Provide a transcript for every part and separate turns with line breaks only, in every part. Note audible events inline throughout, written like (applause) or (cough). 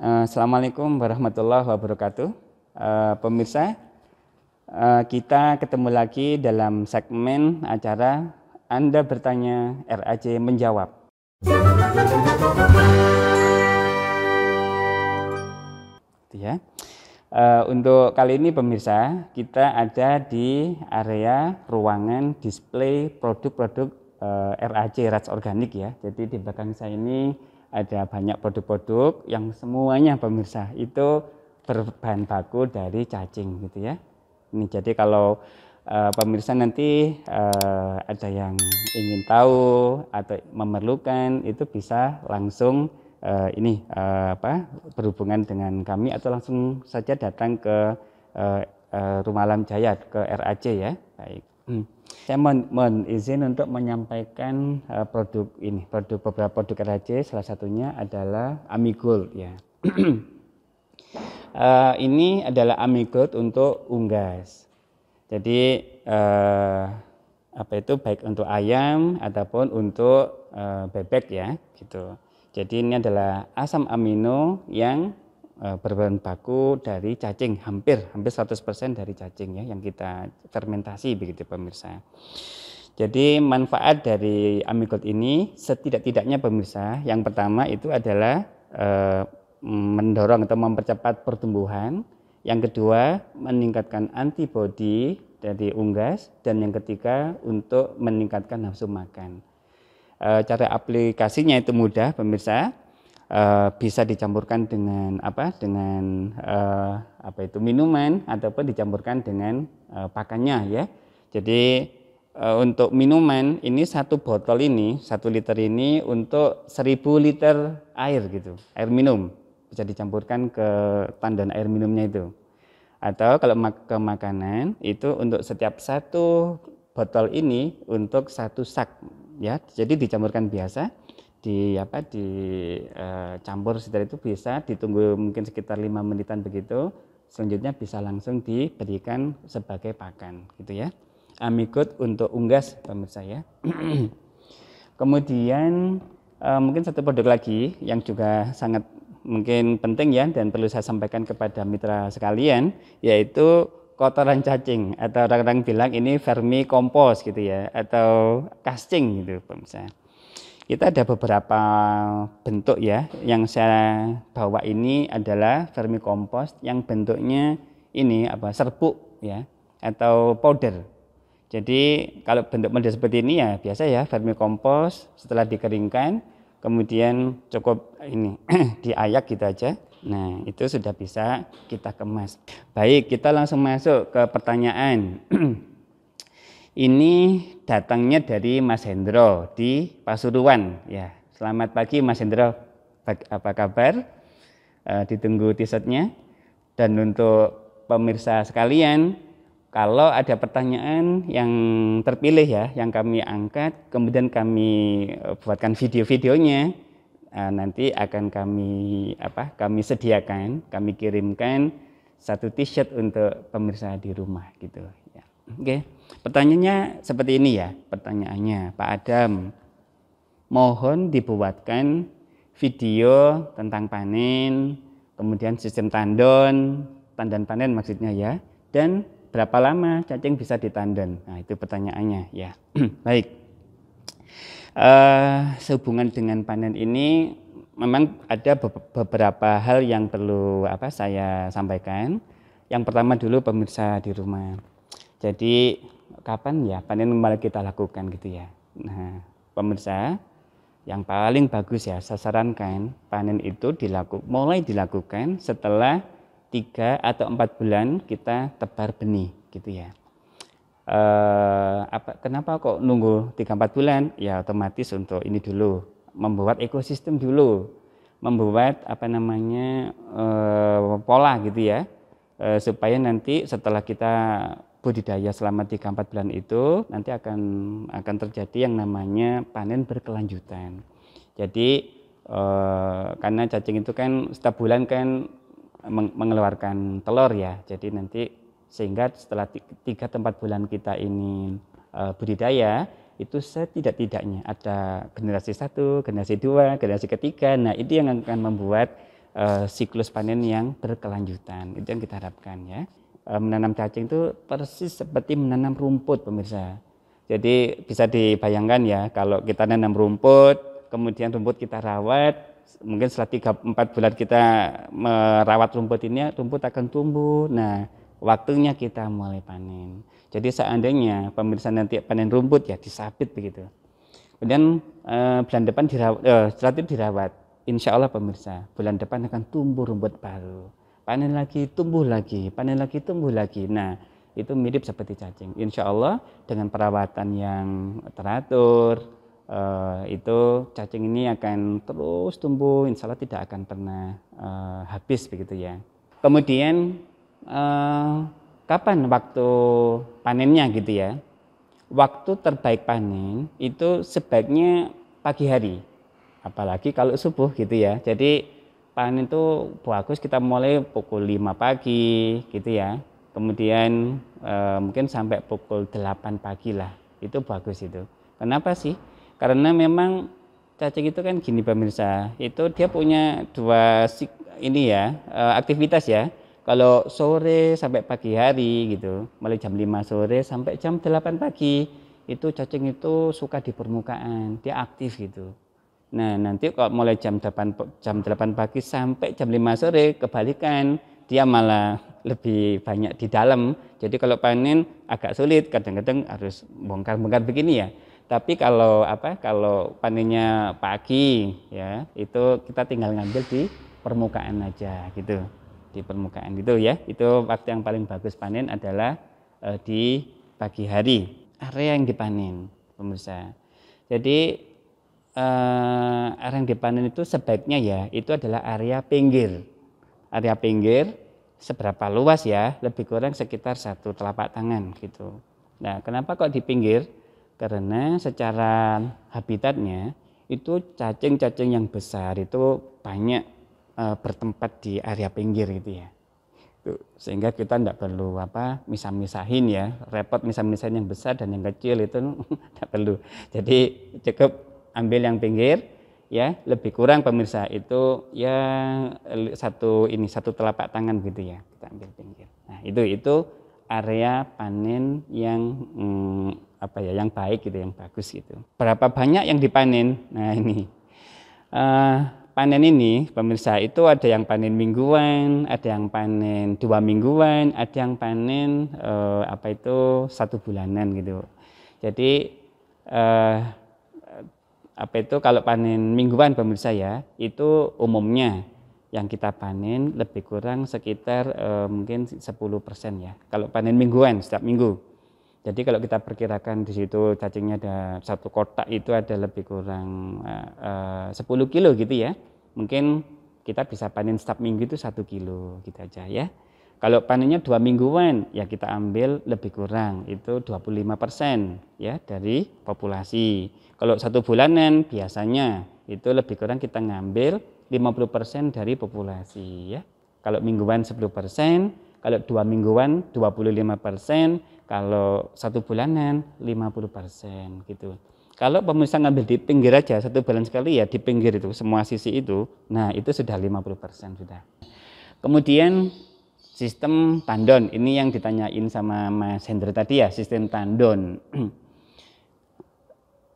Eh, Assalamualaikum warahmatullahi wabarakatuh. Eh, pemirsa, eh, kita ketemu lagi dalam segmen acara Anda bertanya RAC menjawab. Gitu ya. Untuk kali ini pemirsa, kita ada di area ruangan display produk-produk RAC Rats Organik ya. Jadi di belakang saya ini ada banyak produk-produk yang semuanya pemirsa itu berbahan baku dari cacing gitu ya. Ini jadi kalau uh, pemirsa nanti uh, ada yang ingin tahu atau memerlukan itu bisa langsung uh, ini uh, apa berhubungan dengan kami atau langsung saja datang ke uh, uh, Rumah Alam Jaya ke RAC ya. Baik. Hmm saya izin untuk menyampaikan uh, produk ini, produk beberapa produk RHC, salah satunya adalah Amigold ya. uh, (clears throat) ini adalah Amigold untuk unggas. Jadi uh, apa itu baik untuk ayam ataupun untuk uh, bebek ya, gitu. Jadi ini adalah asam amino yang Eh, berbahan baku dari cacing hampir hampir 100% dari cacing ya yang kita fermentasi begitu pemirsa. Jadi manfaat dari amigot ini setidak-tidaknya pemirsa yang pertama itu adalah e, mendorong atau mempercepat pertumbuhan, yang kedua meningkatkan antibodi dari unggas dan yang ketiga untuk meningkatkan nafsu makan. Eh, cara aplikasinya itu mudah pemirsa uh, bisa dicampurkan dengan apa dengan uh, apa itu minuman ataupun dicampurkan dengan uh, pakannya ya jadi uh, untuk minuman ini satu botol ini satu liter ini untuk 1000 liter air gitu air minum bisa dicampurkan ke tandan air minumnya itu atau kalau mak ke makanan itu untuk setiap satu botol ini untuk satu sak ya jadi dicampurkan biasa di apa dicampur eh, e, setelah itu bisa ditunggu mungkin sekitar lima menitan begitu selanjutnya bisa langsung diberikan sebagai pakan gitu ya amikut untuk unggas pemirsa ya (clears throat) kemudian e, mungkin satu produk lagi yang juga sangat mungkin penting ya dan perlu saya sampaikan kepada mitra sekalian yaitu kotoran cacing atau orang-orang bilang ini vermi kompos gitu ya atau kasting gitu pemirsa kita ada beberapa bentuk ya. Yang saya bawa ini adalah vermicompost yang bentuknya ini apa serbuk ya atau powder. Jadi kalau bentuk model seperti ini ya biasa ya vermicompost setelah dikeringkan kemudian cukup ini (clears throat) diayak gitu aja. Nah, itu sudah bisa kita kemas. Baik, kita langsung masuk ke pertanyaan. (clears throat) Ini datangnya dari Mas Hendro di Pasuruan. Ya, selamat pagi Mas Hendro. Apa kabar? E, ditunggu tisetnya. Dan untuk pemirsa sekalian, kalau ada pertanyaan yang terpilih ya, yang kami angkat, kemudian kami eh, buatkan video-videonya, eh, nanti akan kami apa? Kami sediakan, kami kirimkan satu t-shirt untuk pemirsa di rumah gitu. Ya. Oke. Pertanyaannya seperti ini ya, pertanyaannya Pak Adam. Mohon dibuatkan video tentang panen, kemudian sistem tandon, tandan panen maksudnya ya, dan berapa lama cacing bisa ditandon? Nah, itu pertanyaannya ya. (clears throat) Baik. Uh, sehubungan dengan panen ini memang ada beberapa hal yang perlu apa saya sampaikan. Yang pertama dulu pemirsa di rumah. Jadi kapan ya panen kembali kita lakukan gitu ya. Nah, pemirsa, yang paling bagus ya saya sarankan panen itu dilakukan mulai dilakukan setelah tiga atau empat bulan kita tebar benih gitu ya. Eh, apa kenapa kok nunggu 3 4 bulan? Ya otomatis untuk ini dulu, membuat ekosistem dulu. Membuat apa namanya eh, pola gitu ya. Eh, supaya nanti setelah kita budidaya selama 3-4 bulan itu nanti akan akan terjadi yang namanya panen berkelanjutan. Jadi e, karena cacing itu kan setiap bulan kan mengeluarkan telur ya. Jadi nanti sehingga setelah 3 empat bulan kita ini e, budidaya itu setidak-tidaknya ada generasi satu, generasi dua, generasi ketiga. Nah, itu yang akan membuat e, siklus panen yang berkelanjutan. Itu yang kita harapkan ya. Eh, menanam cacing itu persis seperti menanam rumput pemirsa. Jadi bisa dibayangkan ya kalau kita nanam rumput, kemudian rumput kita rawat, mungkin setelah tiga empat bulan kita merawat rumput ini, rumput akan tumbuh. Nah, waktunya kita mulai panen. Jadi seandainya pemirsa nanti panen rumput ya disabit begitu. Kemudian eh, bulan depan dirawat, eh, setelah itu dirawat. Insya Allah pemirsa, bulan depan akan tumbuh rumput baru panen lagi, tumbuh lagi, panen lagi, tumbuh lagi. Nah, itu mirip seperti cacing. Insya Allah dengan perawatan yang teratur, uh, itu cacing ini akan terus tumbuh, insya Allah tidak akan pernah uh, habis begitu ya. Kemudian uh, kapan waktu panennya gitu ya? Waktu terbaik panen itu sebaiknya pagi hari, apalagi kalau subuh gitu ya. Jadi panen itu bagus kita mulai pukul 5 pagi gitu ya kemudian e, mungkin sampai pukul 8 pagi lah itu bagus itu kenapa sih karena memang cacing itu kan gini pemirsa itu dia punya dua ini ya e, aktivitas ya kalau sore sampai pagi hari gitu mulai jam 5 sore sampai jam 8 pagi itu cacing itu suka di permukaan dia aktif gitu Nah, nanti kalau mulai jam 8 jam 8 pagi sampai jam 5 sore kebalikan, dia malah lebih banyak di dalam. Jadi kalau panen agak sulit, kadang-kadang harus bongkar-bongkar begini ya. Tapi kalau apa? Kalau panennya pagi ya, itu kita tinggal ngambil di permukaan aja gitu. Di permukaan gitu ya. Itu waktu yang paling bagus panen adalah eh, di pagi hari, area yang dipanen, pemirsa. Jadi eh, area yang dipanen itu sebaiknya ya itu adalah area pinggir. Area pinggir seberapa luas ya, lebih kurang sekitar satu telapak tangan gitu. Nah, kenapa kok di pinggir? Karena secara habitatnya itu cacing-cacing yang besar itu banyak e, bertempat di area pinggir gitu ya. sehingga kita tidak perlu apa misah-misahin ya, repot misah-misahin yang besar dan yang kecil itu tidak (laughs) perlu. Jadi cukup ambil yang pinggir ya lebih kurang pemirsa itu ya satu ini satu telapak tangan gitu ya kita ambil pinggir nah itu itu area panen yang hmm, apa ya yang baik gitu yang bagus gitu berapa banyak yang dipanen nah ini uh, panen ini pemirsa itu ada yang panen mingguan ada yang panen dua mingguan ada yang panen uh, apa itu satu bulanan gitu jadi uh, apa itu kalau panen mingguan pemirsa ya itu umumnya yang kita panen lebih kurang sekitar eh, mungkin 10% ya kalau panen mingguan setiap minggu jadi kalau kita perkirakan di situ cacingnya ada satu kotak itu ada lebih kurang eh, eh, 10 kilo gitu ya mungkin kita bisa panen setiap minggu itu satu kilo gitu aja ya kalau panennya dua mingguan ya kita ambil lebih kurang itu 25% ya dari populasi. Kalau satu bulanan biasanya itu lebih kurang kita ngambil 50% dari populasi ya. Kalau mingguan 10%, kalau dua mingguan 25%, kalau satu bulanan 50% gitu. Kalau pemirsa ngambil di pinggir aja satu bulan sekali ya di pinggir itu semua sisi itu, nah itu sudah 50% sudah. Kemudian sistem tandon. Ini yang ditanyain sama Mas Hendra tadi ya, sistem tandon.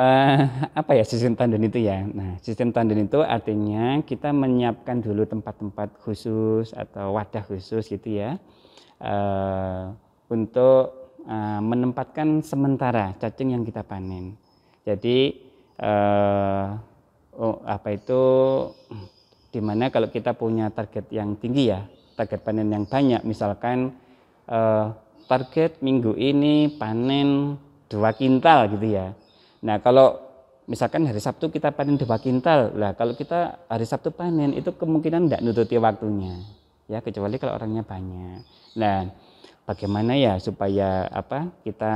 uh, (clears throat) apa ya sistem tandon itu ya? Nah, sistem tandon itu artinya kita menyiapkan dulu tempat-tempat khusus atau wadah khusus gitu ya. Uh, untuk uh, menempatkan sementara cacing yang kita panen. Jadi uh, oh, apa itu dimana kalau kita punya target yang tinggi ya target panen yang banyak misalkan eh, target minggu ini panen dua kintal gitu ya nah kalau misalkan hari Sabtu kita panen dua kintal lah kalau kita hari Sabtu panen itu kemungkinan tidak nututi waktunya ya kecuali kalau orangnya banyak nah bagaimana ya supaya apa kita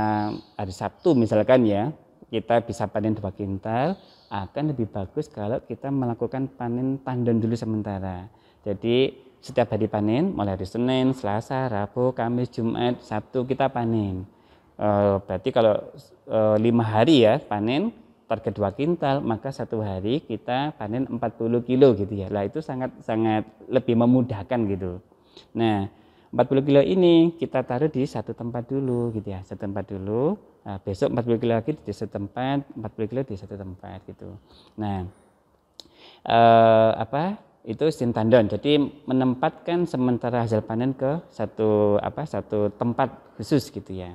hari Sabtu misalkan ya kita bisa panen dua kintal akan lebih bagus kalau kita melakukan panen pandan dulu sementara jadi setiap hari panen, mulai hari Senin, Selasa, Rabu, Kamis, Jumat, Sabtu kita panen. Eh, berarti kalau e, lima hari ya panen target dua kintal, maka satu hari kita panen 40 kilo gitu ya. Lah itu sangat sangat lebih memudahkan gitu. Nah, 40 kilo ini kita taruh di satu tempat dulu gitu ya satu tempat dulu nah, besok 40 kilo lagi di satu tempat 40 kilo di satu tempat gitu nah eh, apa itu sintandon. Jadi menempatkan sementara hasil panen ke satu apa satu tempat khusus gitu ya.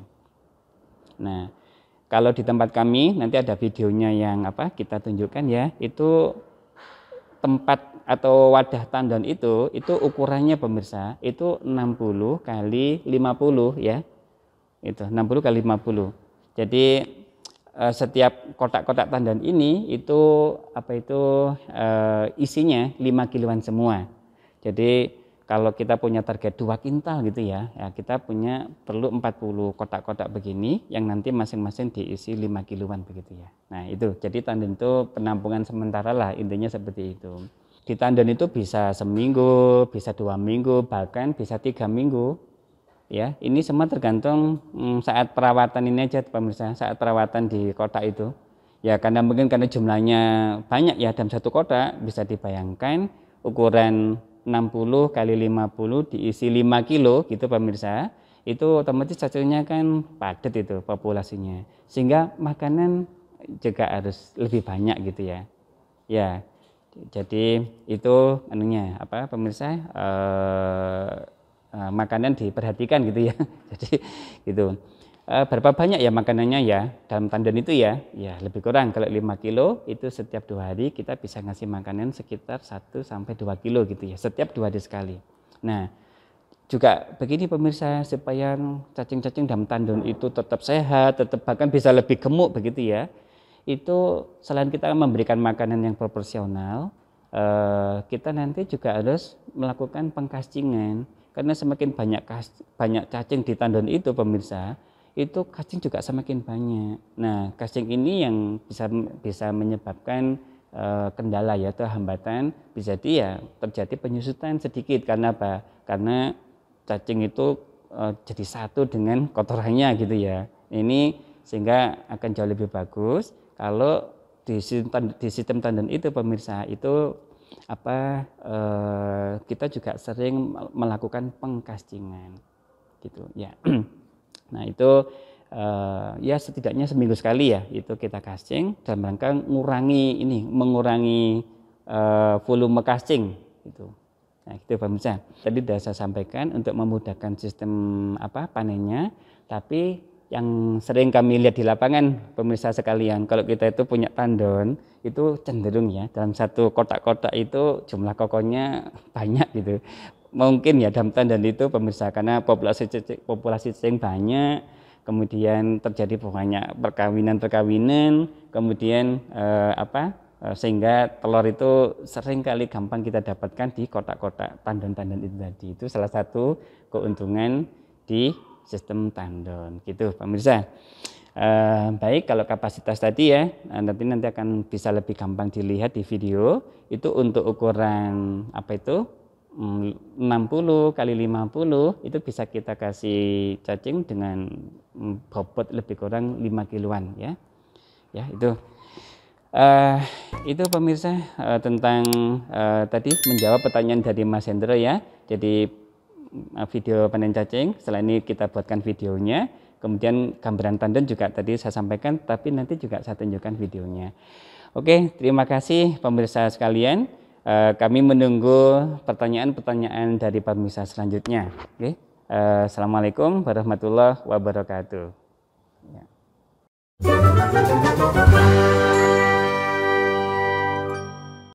Nah, kalau di tempat kami nanti ada videonya yang apa kita tunjukkan ya. Itu tempat atau wadah tandon itu itu ukurannya pemirsa itu 60 kali 50 ya. Itu 60 kali 50. Jadi Eh, setiap kotak-kotak tandan ini itu apa itu eh, isinya 5 kiloan semua. Jadi kalau kita punya target dua kintal gitu ya, ya kita punya perlu 40 kotak-kotak begini yang nanti masing-masing diisi 5 kiloan begitu ya. Nah, itu. Jadi tandan itu penampungan sementara lah intinya seperti itu. Di tandan itu bisa seminggu, bisa dua minggu, bahkan bisa tiga minggu ya ini semua tergantung hmm, saat perawatan ini aja pemirsa saat perawatan di kota itu ya karena mungkin karena jumlahnya banyak ya dalam satu kota bisa dibayangkan ukuran 60 kali 50 diisi 5 kilo gitu pemirsa itu otomatis cacingnya kan padat itu populasinya sehingga makanan juga harus lebih banyak gitu ya ya jadi itu anunya apa pemirsa eh, Eh, makanan diperhatikan gitu ya. (laughs) Jadi gitu. Eh, berapa banyak ya makanannya ya dalam tandan itu ya? Ya lebih kurang kalau 5 kilo itu setiap dua hari kita bisa ngasih makanan sekitar 1 sampai 2 kilo gitu ya. Setiap dua hari sekali. Nah, juga begini pemirsa supaya cacing-cacing dalam tandon itu tetap sehat, tetap bahkan bisa lebih gemuk begitu ya. Itu selain kita memberikan makanan yang proporsional, eh, kita nanti juga harus melakukan pengkacingan. Karena semakin banyak banyak cacing di tandon itu pemirsa, itu cacing juga semakin banyak. Nah, cacing ini yang bisa bisa menyebabkan e, kendala ya atau hambatan bisa jadi ya terjadi penyusutan sedikit karena apa? Karena cacing itu e, jadi satu dengan kotorannya gitu ya. Ini sehingga akan jauh lebih bagus kalau di sistem, di sistem tandon itu pemirsa itu apa eh, kita juga sering melakukan pengkastingan gitu ya (clears throat) nah itu eh, ya setidaknya seminggu sekali ya itu kita kasing dan rangka mengurangi ini mengurangi eh, volume kasing gitu Nah, itu pemirsa. Tadi sudah saya sampaikan untuk memudahkan sistem apa panennya, tapi yang sering kami lihat di lapangan pemirsa sekalian, kalau kita itu punya tandon, itu cenderung ya dalam satu kotak-kotak itu jumlah kokonya banyak gitu mungkin ya dalam tanda itu pemirsa karena populasi cacing, populasi cacing banyak kemudian terjadi banyak perkawinan perkawinan kemudian eh, apa eh, sehingga telur itu sering kali gampang kita dapatkan di kotak-kotak tandon-tandon itu tadi itu salah satu keuntungan di sistem tandon gitu pemirsa Uh, baik kalau kapasitas tadi ya nanti eh, nanti akan bisa lebih gampang dilihat di video itu untuk ukuran apa itu 60 hmm, kali 50 itu bisa kita kasih cacing dengan hmm, bobot lebih kurang 5 kiloan ya ya itu uh, itu pemirsa uh, tentang uh, tadi menjawab pertanyaan dari Mas Hendro ya jadi uh, video panen cacing setelah ini kita buatkan videonya Kemudian gambaran tandon juga tadi saya sampaikan, tapi nanti juga saya tunjukkan videonya. Oke, terima kasih pemirsa sekalian. E, kami menunggu pertanyaan-pertanyaan dari pemirsa selanjutnya. Oke, e, assalamualaikum warahmatullahi wabarakatuh. Ya.